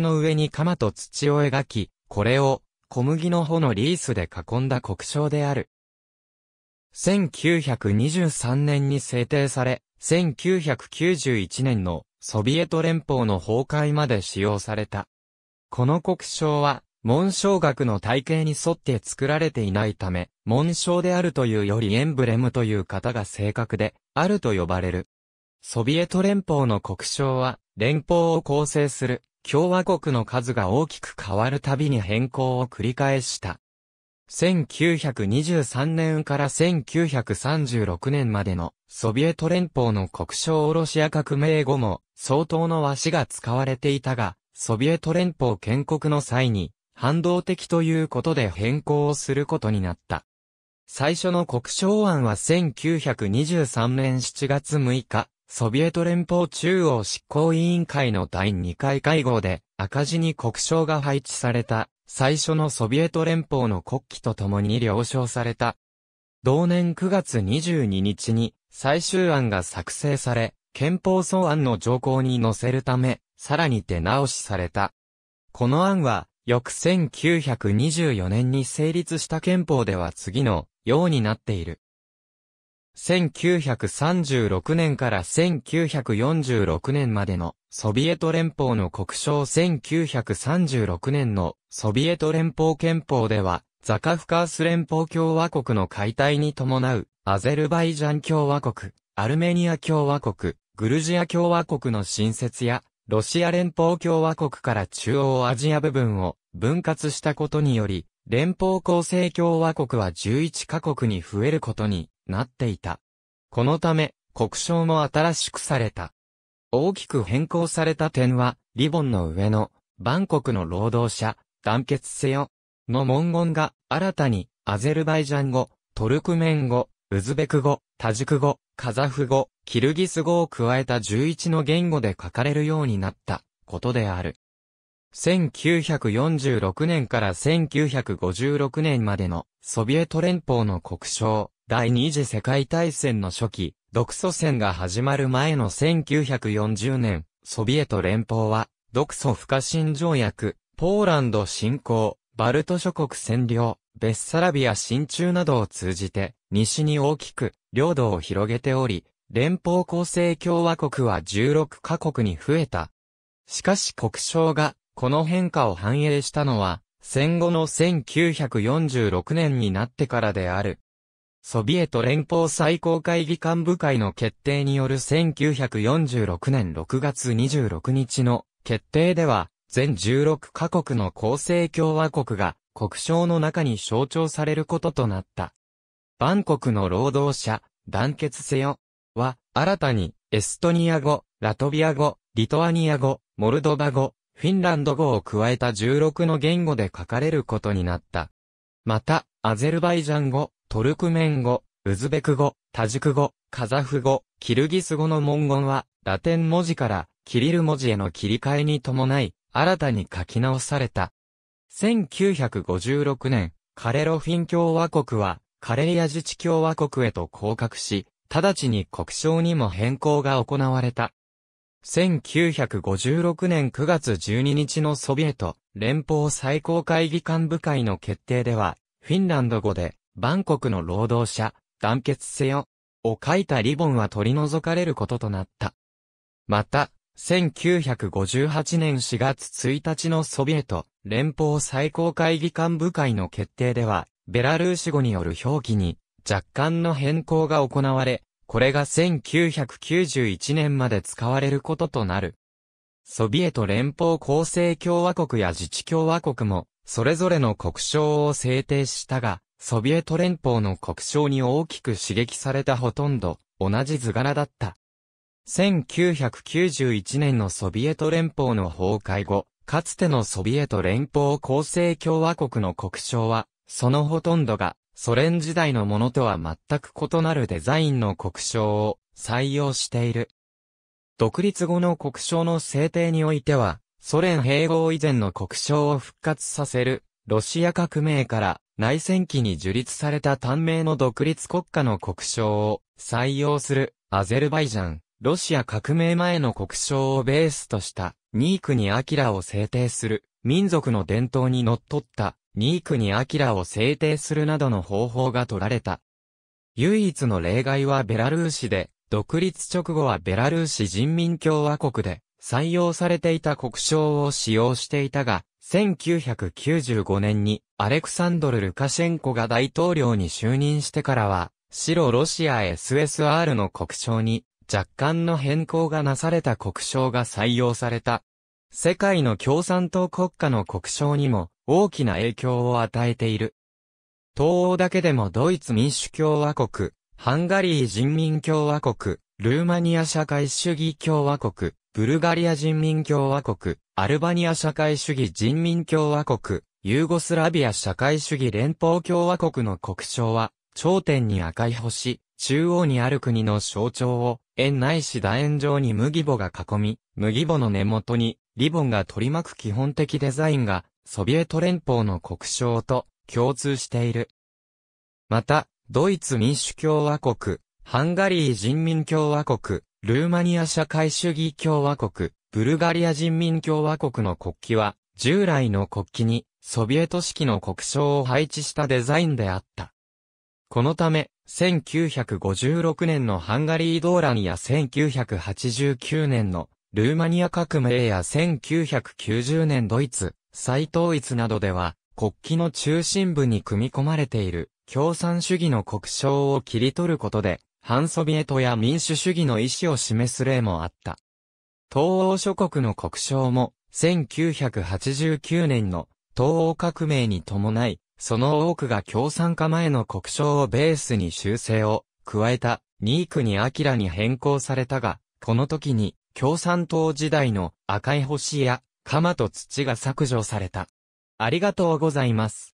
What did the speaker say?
の上に鎌と土を描き、これを小麦の穂のリースで囲んだ国章である。1923年に制定され、1991年のソビエト連邦の崩壊まで使用された。この国章は、紋章学の体系に沿って作られていないため、紋章であるというよりエンブレムという型が正確で、あると呼ばれる。ソビエト連邦の国章は、連邦を構成する共和国の数が大きく変わるたびに変更を繰り返した。1923年から1936年までのソビエト連邦の国オロシア革命後も相当の和紙が使われていたが、ソビエト連邦建国の際に反動的ということで変更をすることになった。最初の国章案は1923年7月6日、ソビエト連邦中央執行委員会の第2回会合で赤字に国章が配置された最初のソビエト連邦の国旗と共に了承された。同年9月22日に最終案が作成され、憲法草案の条項に載せるため、さらに手直しされた。この案は、翌1924年に成立した憲法では次のようになっている。1936年から1946年までのソビエト連邦の国章1936年のソビエト連邦憲法ではザカフカース連邦共和国の解体に伴うアゼルバイジャン共和国、アルメニア共和国、グルジア共和国の新設やロシア連邦共和国から中央アジア部分を分割したことにより連邦構成共和国は11カ国に増えることになっていた。このため、国章も新しくされた。大きく変更された点は、リボンの上の、バンコクの労働者、団結せよ、の文言が、新たに、アゼルバイジャン語、トルクメン語、ウズベク語、タジク語、カザフ語、キルギス語を加えた11の言語で書かれるようになったことである。1946年から1956年までのソビエト連邦の国章第二次世界大戦の初期、独ソ戦が始まる前の1940年、ソビエト連邦は、独ソ不可侵条約、ポーランド侵攻、バルト諸国占領、ベッサラビア進駐などを通じて、西に大きく、領土を広げており、連邦構成共和国は16カ国に増えた。しかし国章が、この変化を反映したのは、戦後の1946年になってからである。ソビエト連邦最高会議幹部会の決定による1946年6月26日の決定では、全16カ国の構成共和国が国章の中に象徴されることとなった。バンコクの労働者、団結せよ、は、新たに、エストニア語、ラトビア語、リトアニア語、モルドバ語、フィンランド語を加えた16の言語で書かれることになった。また、アゼルバイジャン語、トルクメン語、ウズベク語、タジク語、カザフ語、キルギス語の文言は、ラテン文字からキリル文字への切り替えに伴い、新たに書き直された。1956年、カレロフィン共和国は、カレリア自治共和国へと降格し、直ちに国章にも変更が行われた。1956年9月12日のソビエト連邦最高会議幹部会の決定では、フィンランド語でバンコクの労働者、団結せよ、を書いたリボンは取り除かれることとなった。また、1958年4月1日のソビエト連邦最高会議幹部会の決定では、ベラルーシ語による表記に若干の変更が行われ、これが1991年まで使われることとなる。ソビエト連邦構成共和国や自治共和国も、それぞれの国章を制定したが、ソビエト連邦の国章に大きく刺激されたほとんど同じ図柄だった。1991年のソビエト連邦の崩壊後、かつてのソビエト連邦構成共和国の国章は、そのほとんどがソ連時代のものとは全く異なるデザインの国章を採用している。独立後の国章の制定においては、ソ連併合以前の国章を復活させるロシア革命から内戦期に樹立された短命の独立国家の国章を採用するアゼルバイジャン、ロシア革命前の国章をベースとしたニークにアキラを制定する民族の伝統に則っったニークにアキラを制定するなどの方法が取られた。唯一の例外はベラルーシで、独立直後はベラルーシ人民共和国で採用されていた国章を使用していたが、1995年にアレクサンドル・ルカシェンコが大統領に就任してからは、白ロシア SSR の国章に若干の変更がなされた国章が採用された。世界の共産党国家の国章にも大きな影響を与えている。東欧だけでもドイツ民主共和国、ハンガリー人民共和国、ルーマニア社会主義共和国、ブルガリア人民共和国、アルバニア社会主義人民共和国、ユーゴスラビア社会主義連邦共和国の国章は、頂点に赤い星、中央にある国の象徴を、円内いし楕円状に麦穂が囲み、麦穂の根元に、リボンが取り巻く基本的デザインが、ソビエト連邦の国章と共通している。また、ドイツ民主共和国、ハンガリー人民共和国、ルーマニア社会主義共和国、ブルガリア人民共和国の国旗は、従来の国旗に、ソビエト式の国章を配置したデザインであった。このため、1956年のハンガリー動乱や1989年のルーマニア革命や1990年ドイツ、再統一などでは、国旗の中心部に組み込まれている共産主義の国章を切り取ることで、反ソビエトや民主主義の意思を示す例もあった。東欧諸国の国章も、1989年の東欧革命に伴い、その多くが共産化前の国章をベースに修正を加えた、ニークにアキラに変更されたが、この時に共産党時代の赤い星や鎌と土が削除された。ありがとうございます。